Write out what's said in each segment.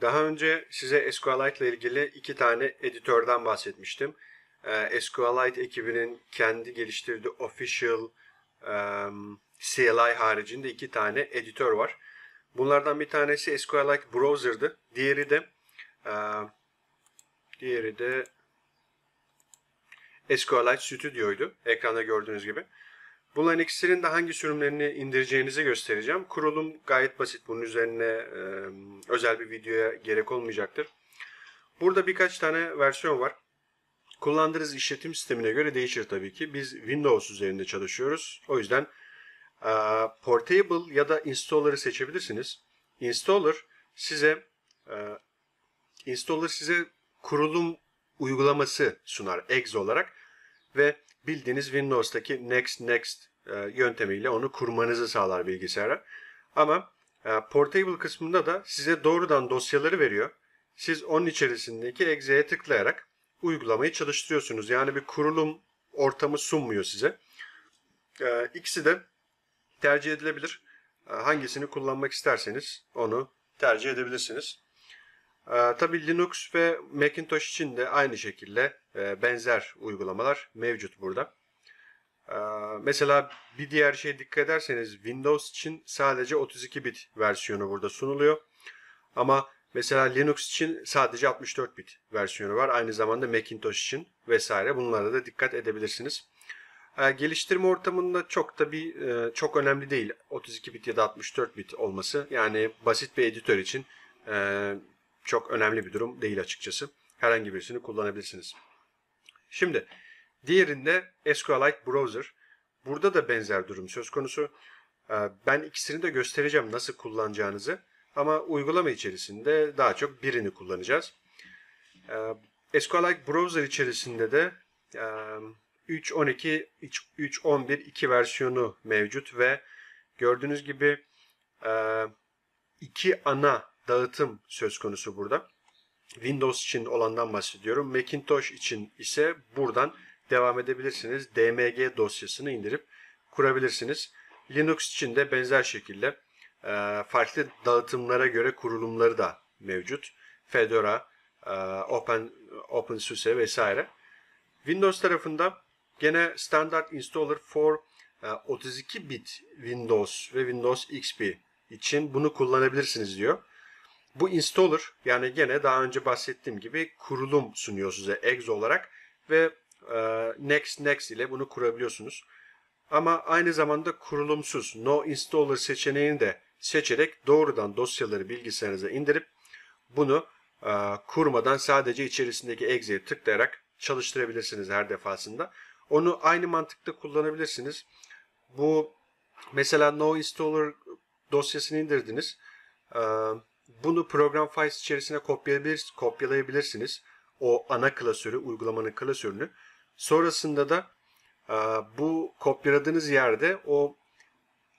Daha önce size SQLite ile ilgili iki tane editörden bahsetmiştim. E, ee, SQLite ekibinin kendi geliştirdiği official CLI haricinde iki tane editör var. Bunlardan bir tanesi SQLite Browser'dı. Diğeri de diğeri de SQLite Studio'ydu. Ekranda gördüğünüz gibi. Bulan X'in de hangi sürümlerini indireceğinizi göstereceğim. Kurulum gayet basit. Bunun üzerine e, özel bir videoya gerek olmayacaktır. Burada birkaç tane versiyon var. Kullandığınız işletim sistemine göre değişir tabii ki. Biz Windows üzerinde çalışıyoruz. O yüzden e, Portable ya da Installer'ı seçebilirsiniz. Installer size e, Installer size kurulum uygulaması sunar Exe olarak ve bildiğiniz Windows'taki next next e, yöntemiyle onu kurmanızı sağlar bilgisayara. Ama e, portable kısmında da size doğrudan dosyaları veriyor. Siz onun içerisindeki exe'ye tıklayarak uygulamayı çalıştırıyorsunuz. Yani bir kurulum ortamı sunmuyor size. E, ikisi de tercih edilebilir. E, hangisini kullanmak isterseniz onu tercih edebilirsiniz. E, Tabi Linux ve Macintosh için de aynı şekilde ee, benzer uygulamalar mevcut burada. Ee, mesela bir diğer şey dikkat ederseniz Windows için sadece 32 bit versiyonu burada sunuluyor. Ama mesela Linux için sadece 64 bit versiyonu var. Aynı zamanda Macintosh için vesaire bunlara da dikkat edebilirsiniz. Ee, geliştirme ortamında çok da bir e, çok önemli değil 32 bit ya da 64 bit olması. Yani basit bir editör için e, çok önemli bir durum değil açıkçası. Herhangi birisini kullanabilirsiniz. Şimdi diğerinde SQLite Browser. Burada da benzer durum söz konusu. Ee, ben ikisini de göstereceğim nasıl kullanacağınızı. Ama uygulama içerisinde daha çok birini kullanacağız. Ee, SQLite Browser içerisinde de 3.12, 3.11, 2 versiyonu mevcut ve gördüğünüz gibi e, iki ana dağıtım söz konusu burada. Windows için olandan bahsediyorum. Macintosh için ise buradan devam edebilirsiniz. DMG dosyasını indirip kurabilirsiniz. Linux için de benzer şekilde e, farklı dağıtımlara göre kurulumları da mevcut. Fedora, e, Open, OpenSUSE vesaire. Windows tarafında gene Standard installer for 32 e, bit Windows ve Windows XP için bunu kullanabilirsiniz diyor. Bu installer yani gene daha önce bahsettiğim gibi kurulum sunuyor size exe olarak ve e, next next ile bunu kurabiliyorsunuz. Ama aynı zamanda kurulumsuz no installer seçeneğini de seçerek doğrudan dosyaları bilgisayarınıza indirip bunu e, kurmadan sadece içerisindeki exe'ye tıklayarak çalıştırabilirsiniz her defasında. Onu aynı mantıkta kullanabilirsiniz. Bu mesela no installer dosyasını indirdiniz. Ee, bunu program files içerisine kopyalayabilir, kopyalayabilirsiniz. O ana klasörü, uygulamanın klasörünü. Sonrasında da e, bu kopyaladığınız yerde o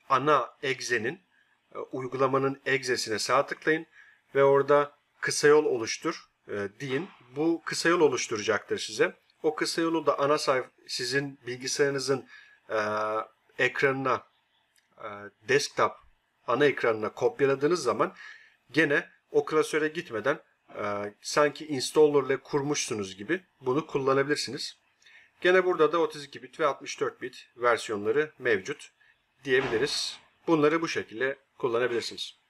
ana egzenin e, uygulamanın egzesine sağ tıklayın ve orada kısa yol oluştur e, deyin. Bu kısa yol oluşturacaktır size. O kısa yolu da ana sayf sizin bilgisayarınızın e, ekranına e, desktop ana ekranına kopyaladığınız zaman gene o klasöre gitmeden e, sanki installer ile kurmuşsunuz gibi bunu kullanabilirsiniz. Gene burada da 32 bit ve 64 bit versiyonları mevcut diyebiliriz. Bunları bu şekilde kullanabilirsiniz.